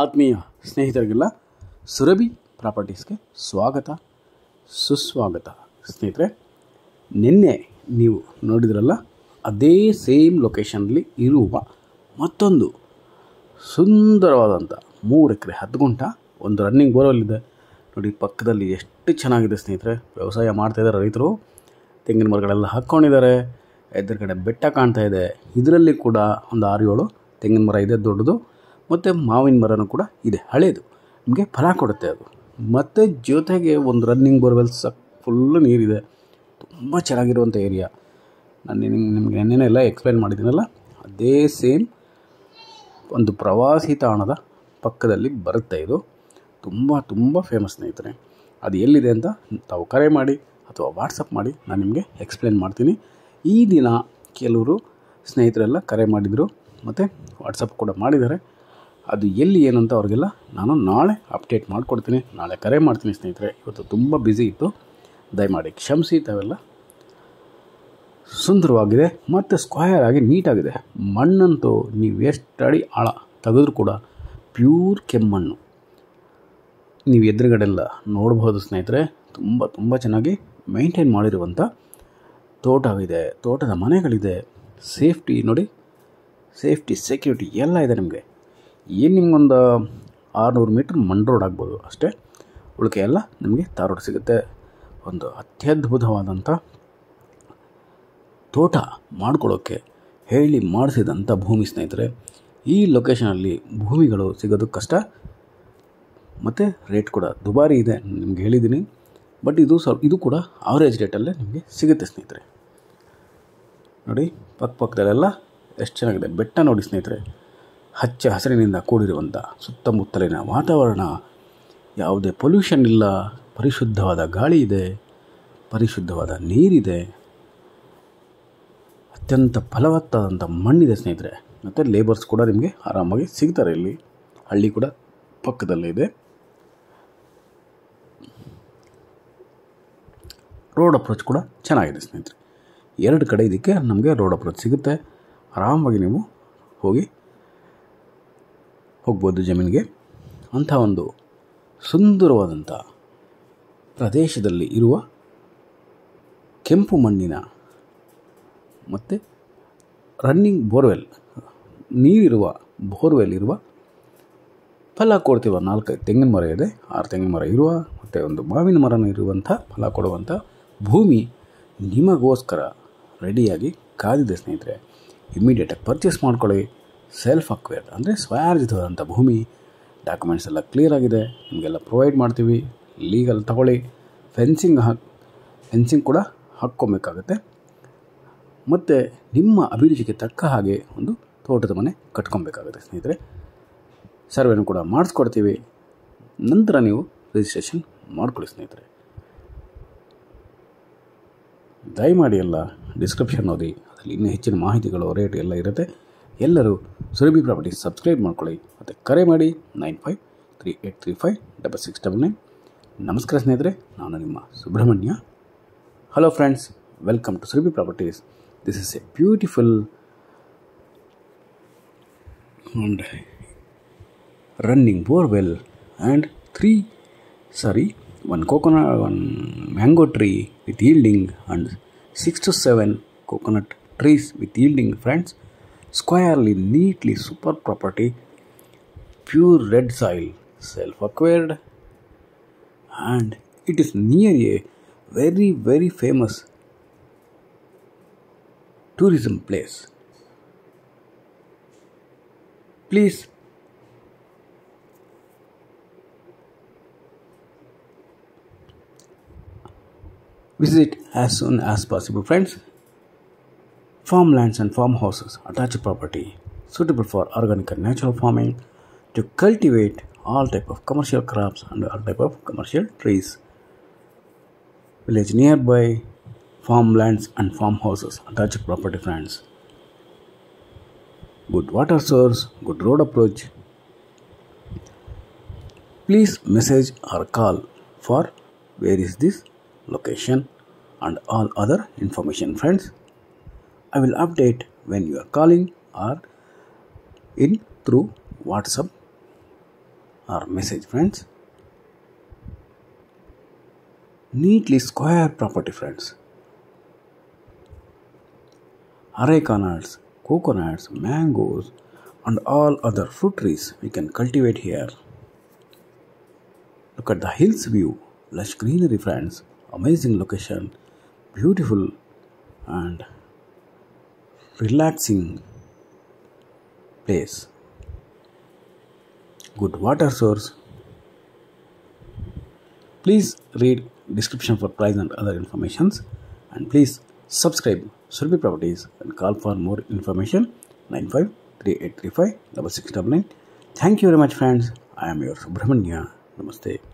ಆತ್ಮೀಯ ಸ್ನೇಹಿತರಿಗೆಲ್ಲ ಸುರಭಿ ಪ್ರಾಪರ್ಟೀಸ್ಗೆ ಸ್ವಾಗತ ಸುಸ್ವಾಗತ ಸ್ನೇಹಿತರೆ ನಿನ್ನೆ ನೀವು ನೋಡಿದ್ರಲ್ಲ ಅದೇ ಸೇಮ್ ಲೊಕೇಶನಲ್ಲಿ ಇರುವ ಮತ್ತೊಂದು ಸುಂದರವಾದಂಥ ಮೂರು ಎಕರೆ ಹತ್ತು ಗುಂಟ ಒಂದು ರನ್ನಿಂಗ್ ಬೋರ್ವೆಲ್ ಇದೆ ನೋಡಿ ಪಕ್ಕದಲ್ಲಿ ಎಷ್ಟು ಚೆನ್ನಾಗಿದೆ ಸ್ನೇಹಿತರೆ ವ್ಯವಸಾಯ ಮಾಡ್ತಾಯಿದ್ದಾರೆ ರೈತರು ತೆಂಗಿನ ಮರಗಳೆಲ್ಲ ಹಾಕ್ಕೊಂಡಿದ್ದಾರೆ ಎದುರುಗಡೆ ಬೆಟ್ಟ ಕಾಣ್ತಾ ಇದೆ ಇದರಲ್ಲಿ ಕೂಡ ಒಂದು ಆರು ಏಳು ತೆಂಗಿನ ಮರ ಇದೆ ದೊಡ್ಡದು ಮತ್ತು ಮಾವಿನ ಮರನೂ ಕೂಡ ಇದೆ ಹಳೇದು ನಿಮಗೆ ಫಲ ಕೊಡುತ್ತೆ ಅದು ಮತ್ತು ಜೊತೆಗೆ ಒಂದು ರನ್ನಿಂಗ್ ಬೋರ್ವೆಲ್ ಸಕ್ ಫುಲ್ಲು ನೀರಿದೆ ತುಂಬ ಚೆನ್ನಾಗಿರುವಂಥ ಏರಿಯಾ ನಾನು ನಿಮ್ಗೆ ಎಲ್ಲ ಎಕ್ಸ್ಪ್ಲೈನ್ ಮಾಡಿದ್ದೀನಲ್ಲ ಅದೇ ಸೇಮ್ ಒಂದು ಪ್ರವಾಸಿ ತಾಣದ ಪಕ್ಕದಲ್ಲಿ ಬರುತ್ತೆ ಇದು ತುಂಬ ತುಂಬ ಫೇಮಸ್ ಸ್ನೇಹಿತರೆ ಅದು ಎಲ್ಲಿದೆ ಅಂತ ತಾವು ಕರೆ ಮಾಡಿ ಅಥವಾ ವಾಟ್ಸಪ್ ಮಾಡಿ ನಾನು ನಿಮಗೆ ಎಕ್ಸ್ಪ್ಲೇನ್ ಮಾಡ್ತೀನಿ ಈ ದಿನ ಕೆಲವರು ಸ್ನೇಹಿತರೆಲ್ಲ ಕರೆ ಮಾಡಿದರು ಮತ್ತು ವಾಟ್ಸಪ್ ಕೂಡ ಮಾಡಿದ್ದಾರೆ ಅದು ಎಲ್ಲಿ ಏನು ಅಂತ ಅವ್ರಿಗೆಲ್ಲ ನಾನು ನಾಳೆ ಅಪ್ಡೇಟ್ ಮಾಡಿಕೊಡ್ತೀನಿ ನಾಳೆ ಕರೆ ಮಾಡ್ತೀನಿ ಸ್ನೇಹಿತರೆ ಇವತ್ತು ತುಂಬ ಬ್ಯುಸಿ ಇತ್ತು ದಯಮಾಡಿ ಕ್ಷಮಿಸಿ ತಾವೆಲ್ಲ ಸುಂದರವಾಗಿದೆ ಮತ್ತು ಸ್ಕ್ವಯರ್ ಆಗಿ ನೀಟಾಗಿದೆ ಮಣ್ಣಂತೂ ನೀವು ಎಷ್ಟು ಅಡಿ ಆಳ ತೆಗೆದ್ರೂ ಕೂಡ ಪ್ಯೂರ್ ಕೆಮ್ಮಣ್ಣು ನೀವು ಎದುರುಗಡೆಲ್ಲ ನೋಡ್ಬೋದು ಸ್ನೇಹಿತರೆ ತುಂಬ ತುಂಬ ಚೆನ್ನಾಗಿ ಮೈಂಟೈನ್ ಮಾಡಿರುವಂಥ ತೋಟವಿದೆ ತೋಟದ ಮನೆಗಳಿದೆ ಸೇಫ್ಟಿ ನೋಡಿ ಸೇಫ್ಟಿ ಸೆಕ್ಯೂರಿಟಿ ಎಲ್ಲ ಇದೆ ನಿಮಗೆ ಏನು ನಿಮಗೊಂದು ಆರುನೂರು ಮೀಟ್ರ್ ಮಂಡ್ ರೋಡ್ ಆಗ್ಬೋದು ಅಷ್ಟೇ ಉಳಿಕೆ ಎಲ್ಲ ನಿಮಗೆ ತಾರೋಡ್ ಸಿಗುತ್ತೆ ಒಂದು ಅತ್ಯದ್ಭುತವಾದಂಥ ತೋಟ ಮಾಡ್ಕೊಳ್ಳೋಕ್ಕೆ ಹೇಳಿ ಮಾಡಿಸಿದಂಥ ಭೂಮಿ ಸ್ನೇಹಿತರೆ ಈ ಲೊಕೇಶನಲ್ಲಿ ಭೂಮಿಗಳು ಸಿಗೋದು ಕಷ್ಟ ಮತ್ತು ರೇಟ್ ಕೂಡ ದುಬಾರಿ ಇದೆ ನಿಮಗೆ ಹೇಳಿದ್ದೀನಿ ಬಟ್ ಇದು ಸ್ವಲ್ಪ ಇದು ಕೂಡ ಆವ್ರೇಜ್ ರೇಟಲ್ಲೇ ನಿಮಗೆ ಸಿಗುತ್ತೆ ಸ್ನೇಹಿತರೆ ನೋಡಿ ಪಕ್ಕ ಪಕ್ಕದಲ್ಲೆಲ್ಲ ಎಷ್ಟು ಚೆನ್ನಾಗಿದೆ ಬೆಟ್ಟ ನೋಡಿ ಸ್ನೇಹಿತರೆ ಹಚ್ಚ ಹಸಿರಿನಿಂದ ಕೂಡಿರುವಂಥ ಸುತ್ತಮುತ್ತಲಿನ ವಾತಾವರಣ ಯಾವುದೇ ಪೊಲ್ಯೂಷನ್ ಇಲ್ಲ ಪರಿಶುದ್ಧವಾದ ಗಾಳಿ ಇದೆ ಪರಿಶುದ್ಧವಾದ ನೀರಿದೆ ಅತ್ಯಂತ ಫಲವತ್ತಾದಂಥ ಮಣ್ಣಿದೆ ಸ್ನೇಹಿತರೆ ಮತ್ತು ಲೇಬರ್ಸ್ ಕೂಡ ನಿಮಗೆ ಆರಾಮಾಗಿ ಸಿಗ್ತಾರೆ ಇಲ್ಲಿ ಹಳ್ಳಿ ಕೂಡ ಪಕ್ಕದಲ್ಲೇ ಇದೆ ರೋಡ್ ಅಪ್ರೋಚ್ ಕೂಡ ಚೆನ್ನಾಗಿದೆ ಸ್ನೇಹಿತರೆ ಎರಡು ಕಡೆ ಇದಕ್ಕೆ ನಮಗೆ ರೋಡ್ ಅಪ್ರೋಚ್ ಸಿಗುತ್ತೆ ಆರಾಮಾಗಿ ನೀವು ಹೋಗಿ ಹೋಗ್ಬೋದು ಜಮೀನಿಗೆ ಅಂಥ ಒಂದು ಸುಂದರವಾದಂಥ ಪ್ರದೇಶದಲ್ಲಿ ಇರುವ ಕೆಂಪು ಮಣ್ಣಿನ ಮತ್ತು ರನ್ನಿಂಗ್ ಬೋರ್ವೆಲ್ ನೀರಿರುವ ಬೋರ್ವೆಲ್ ಇರುವ ಫಲ ಕೊಡ್ತಿರುವ ನಾಲ್ಕು ತೆಂಗಿನ ಮರ ಇದೆ ಆರು ತೆಂಗಿನ ಮರ ಇರುವ ಮತ್ತು ಒಂದು ಮಾವಿನ ಮರ ಇರುವಂಥ ಫಲ ಕೊಡುವಂಥ ಭೂಮಿ ನಿಮಗೋಸ್ಕರ ರೆಡಿಯಾಗಿ ಕಾದಿದೆ ಸ್ನೇಹಿತರೆ ಇಮ್ಮಿಡಿಯೇಟಾಗಿ ಪರ್ಚೇಸ್ ಮಾಡ್ಕೊಳ್ಳಿ ಸೆಲ್ಫ್ ಅಕ್ವೇರ್ಡ್ ಅಂದರೆ ಸ್ವಯಾರ್ಜಿತವಾದಂಥ ಭೂಮಿ ಡಾಕ್ಯುಮೆಂಟ್ಸ್ ಎಲ್ಲ ಕ್ಲಿಯರ್ ಆಗಿದೆ ನಿಮಗೆಲ್ಲ ಪ್ರೊವೈಡ್ ಮಾಡ್ತೀವಿ ಲೀಗಲ್ ತಗೊಳ್ಳಿ ಫೆನ್ಸಿಂಗ್ ಹಾಕ್ ಫೆನ್ಸಿಂಗ್ ಕೂಡ ಹಾಕ್ಕೊಬೇಕಾಗತ್ತೆ ಮತ್ತು ನಿಮ್ಮ ಅಭಿರುಚಿಗೆ ತಕ್ಕ ಹಾಗೆ ಒಂದು ತೋಟದ ಮನೆ ಕಟ್ಕೊಬೇಕಾಗುತ್ತೆ ಸ್ನೇಹಿತರೆ ಸರ್ವೆನೂ ಕೂಡ ಮಾಡಿಸ್ಕೊಡ್ತೀವಿ ನಂತರ ನೀವು ರಿಜಿಸ್ಟ್ರೇಷನ್ ಮಾಡ್ಕೊಳ್ಳಿ ಸ್ನೇಹಿತರೆ ದಯಮಾಡಿ ಎಲ್ಲ ಡಿಸ್ಕ್ರಿಪ್ಷನ್ ಓದಿ ಅದರಲ್ಲಿ ಇನ್ನೂ ಹೆಚ್ಚಿನ ಮಾಹಿತಿಗಳು ರೇಟ್ ಎಲ್ಲ ಇರುತ್ತೆ ಎಲ್ಲರೂ ಸುರಭಿ ಪ್ರಾಪರ್ಟಿ ಸಬ್ಸ್ಕ್ರೈಬ್ ಮಾಡ್ಕೊಳ್ಳಿ ಮತ್ತು ಕರೆ ಮಾಡಿ nine five three eight three five double six double nine ನಮಸ್ಕಾರ ಸ್ನೇಹಿತರೆ ನಾನು ನಿಮ್ಮ Subrahmanya hello friends welcome to Surabhi properties this is a beautiful running running borewell and three sorry one coconut one mango tree with yielding and six to seven coconut trees with yielding friends squarely, neatly, super property, pure red soil, self acquired, and it is near a very, very famous tourism place. Please visit as soon as possible, friends farmlands and farmhouses, attached property, suitable for organic and natural farming, to cultivate all type of commercial crops and all type of commercial trees. Village nearby, farmlands and farmhouses, attached property friends. Good water source, good road approach. Please message or call for where is this location and all other information friends. I will update when you are calling or in through WhatsApp or message friends. Neatly square property friends. Areca nuts, coconuts, mangoes, and all other fruit trees we can cultivate here. Look at the hills view, lush greenery friends, amazing location, beautiful and relaxing place, good water source. Please read description for price and other informations and please subscribe Survey Properties and call for more information 953835 Thank you very much friends. I am your Subramanya. Namaste.